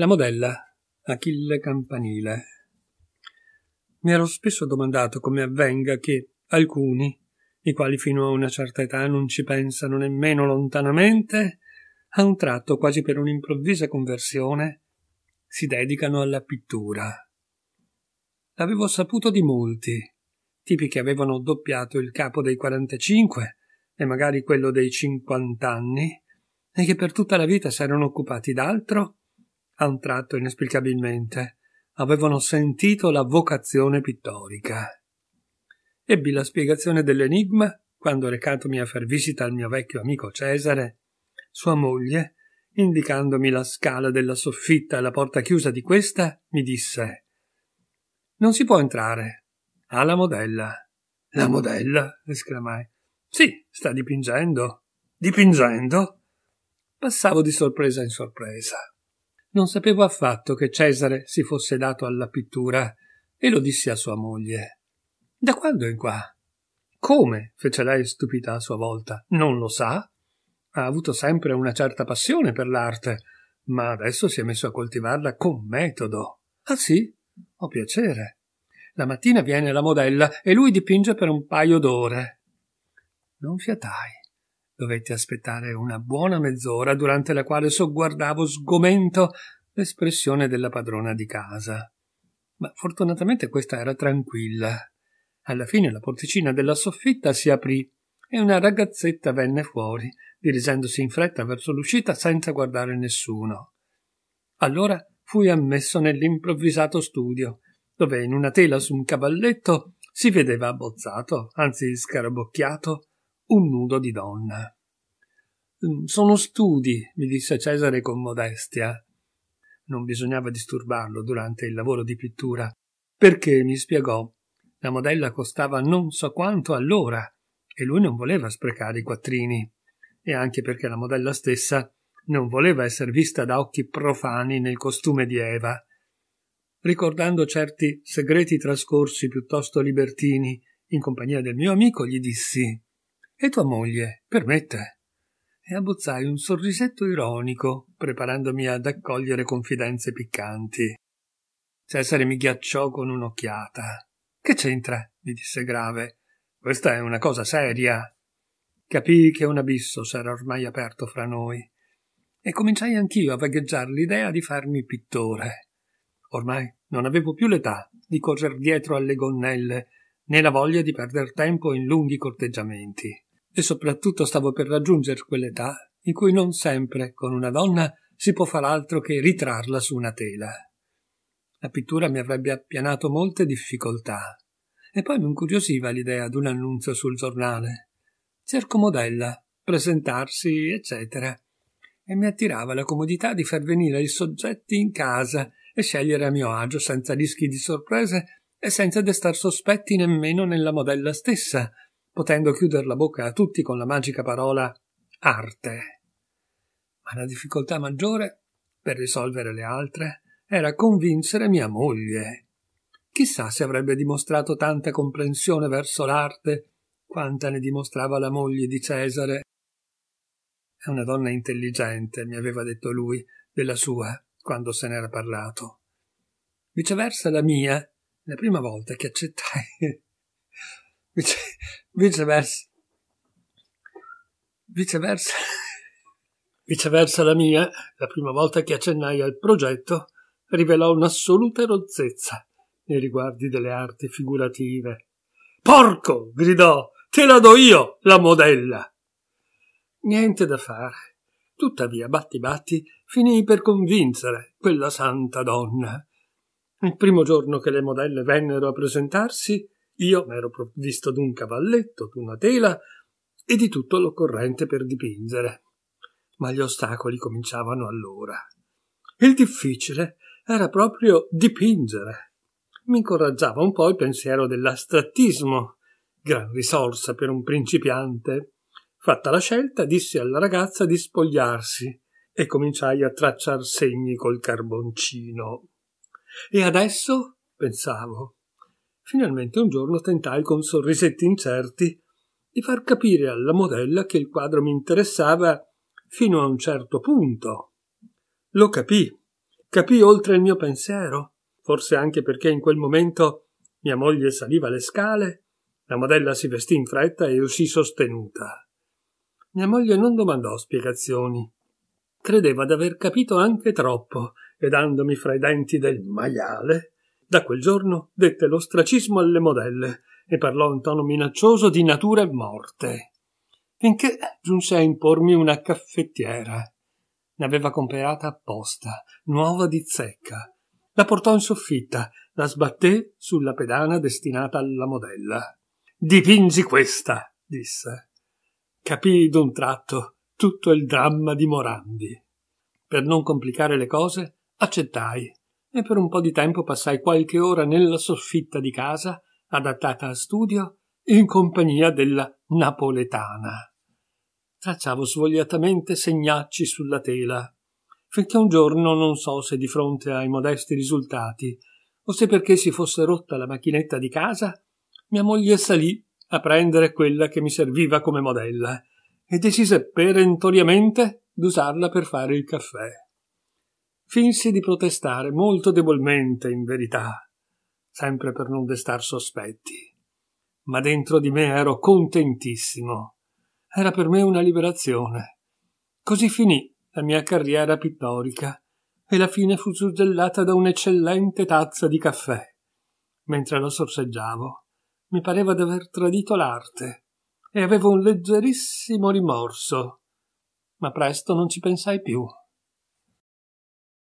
La modella Achille Campanile. Mi ero spesso domandato come avvenga che alcuni, i quali fino a una certa età non ci pensano nemmeno lontanamente, a un tratto, quasi per un'improvvisa conversione, si dedicano alla pittura. L'avevo saputo di molti, tipi che avevano doppiato il capo dei 45 e magari quello dei 50 anni, e che per tutta la vita si erano occupati d'altro a un tratto inesplicabilmente. Avevano sentito la vocazione pittorica. Ebbi la spiegazione dell'enigma quando recatomi a far visita al mio vecchio amico Cesare, sua moglie, indicandomi la scala della soffitta e la porta chiusa di questa, mi disse Non si può entrare. Ha la modella. La modella? esclamai. Sì, sta dipingendo. Dipingendo? Passavo di sorpresa in sorpresa. Non sapevo affatto che Cesare si fosse dato alla pittura e lo dissi a sua moglie. Da quando in qua? Come? fece lei stupita a sua volta. Non lo sa? Ha avuto sempre una certa passione per l'arte, ma adesso si è messo a coltivarla con metodo. Ah sì? Ho piacere. La mattina viene la modella e lui dipinge per un paio d'ore. Non fiatai. Dovetti aspettare una buona mezz'ora durante la quale sogguardavo sgomento l'espressione della padrona di casa. Ma fortunatamente questa era tranquilla. Alla fine la porticina della soffitta si aprì e una ragazzetta venne fuori, dirigendosi in fretta verso l'uscita senza guardare nessuno. Allora fui ammesso nell'improvvisato studio, dove in una tela su un cavalletto si vedeva abbozzato, anzi scarabocchiato, un nudo di donna. Mm, sono studi, mi disse Cesare con modestia. Non bisognava disturbarlo durante il lavoro di pittura, perché, mi spiegò, la modella costava non so quanto all'ora e lui non voleva sprecare i quattrini, e anche perché la modella stessa non voleva essere vista da occhi profani nel costume di Eva. Ricordando certi segreti trascorsi piuttosto libertini in compagnia del mio amico, gli dissi e tua moglie, permette? E abbozzai un sorrisetto ironico, preparandomi ad accogliere confidenze piccanti. Cesare mi ghiacciò con un'occhiata. Che c'entra? mi disse grave. Questa è una cosa seria. Capii che un abisso s'era ormai aperto fra noi e cominciai anch'io a vagheggiar l'idea di farmi pittore. Ormai non avevo più l'età di correr dietro alle gonnelle né la voglia di perder tempo in lunghi corteggiamenti e soprattutto stavo per raggiungere quell'età in cui non sempre con una donna si può far altro che ritrarla su una tela. La pittura mi avrebbe appianato molte difficoltà. E poi mi incuriosiva l'idea di un annunzio sul giornale. Cerco modella, presentarsi, eccetera. E mi attirava la comodità di far venire i soggetti in casa e scegliere a mio agio senza rischi di sorprese e senza destar sospetti nemmeno nella modella stessa, potendo chiudere la bocca a tutti con la magica parola arte. Ma la difficoltà maggiore, per risolvere le altre, era convincere mia moglie. Chissà se avrebbe dimostrato tanta comprensione verso l'arte quanta ne dimostrava la moglie di Cesare. È una donna intelligente, mi aveva detto lui, della sua, quando se n'era parlato. Viceversa la mia, la prima volta che accettai Vice, viceversa. Viceversa. Viceversa la mia, la prima volta che accennai al progetto, rivelò un'assoluta rozzezza nei riguardi delle arti figurative. Porco! gridò. Te la do io, la modella! Niente da fare. Tuttavia, batti batti, finì per convincere quella santa donna. Il primo giorno che le modelle vennero a presentarsi, io mi ero provvisto d'un cavalletto, d'una tela e di tutto l'occorrente per dipingere. Ma gli ostacoli cominciavano allora. Il difficile era proprio dipingere. Mi incoraggiava un po' il pensiero dell'astrattismo, gran risorsa per un principiante. Fatta la scelta, dissi alla ragazza di spogliarsi e cominciai a tracciar segni col carboncino. E adesso? pensavo. Finalmente un giorno tentai con sorrisetti incerti di far capire alla modella che il quadro mi interessava fino a un certo punto. Lo capì, capì oltre il mio pensiero, forse anche perché in quel momento mia moglie saliva le scale, la modella si vestì in fretta e uscì sostenuta. Mia moglie non domandò spiegazioni. Credeva d'aver capito anche troppo e dandomi fra i denti del maiale da quel giorno dette l'ostracismo alle modelle e parlò in tono minaccioso di natura e morte, finché giunse a impormi una caffettiera. Ne aveva comperata apposta, nuova di zecca. La portò in soffitta, la sbatté sulla pedana destinata alla modella. Dipingi questa, disse. Capì d'un tratto tutto il dramma di Morandi. Per non complicare le cose, accettai e per un po' di tempo passai qualche ora nella soffitta di casa, adattata a studio, in compagnia della napoletana. Tracciavo svogliatamente segnacci sulla tela, finché un giorno non so se di fronte ai modesti risultati o se perché si fosse rotta la macchinetta di casa, mia moglie salì a prendere quella che mi serviva come modella e decise perentoriamente d'usarla per fare il caffè finse di protestare molto debolmente, in verità, sempre per non destar sospetti. Ma dentro di me ero contentissimo. Era per me una liberazione. Così finì la mia carriera pittorica e la fine fu suggellata da un'eccellente tazza di caffè. Mentre lo sorseggiavo, mi pareva d'aver tradito l'arte e avevo un leggerissimo rimorso. Ma presto non ci pensai più.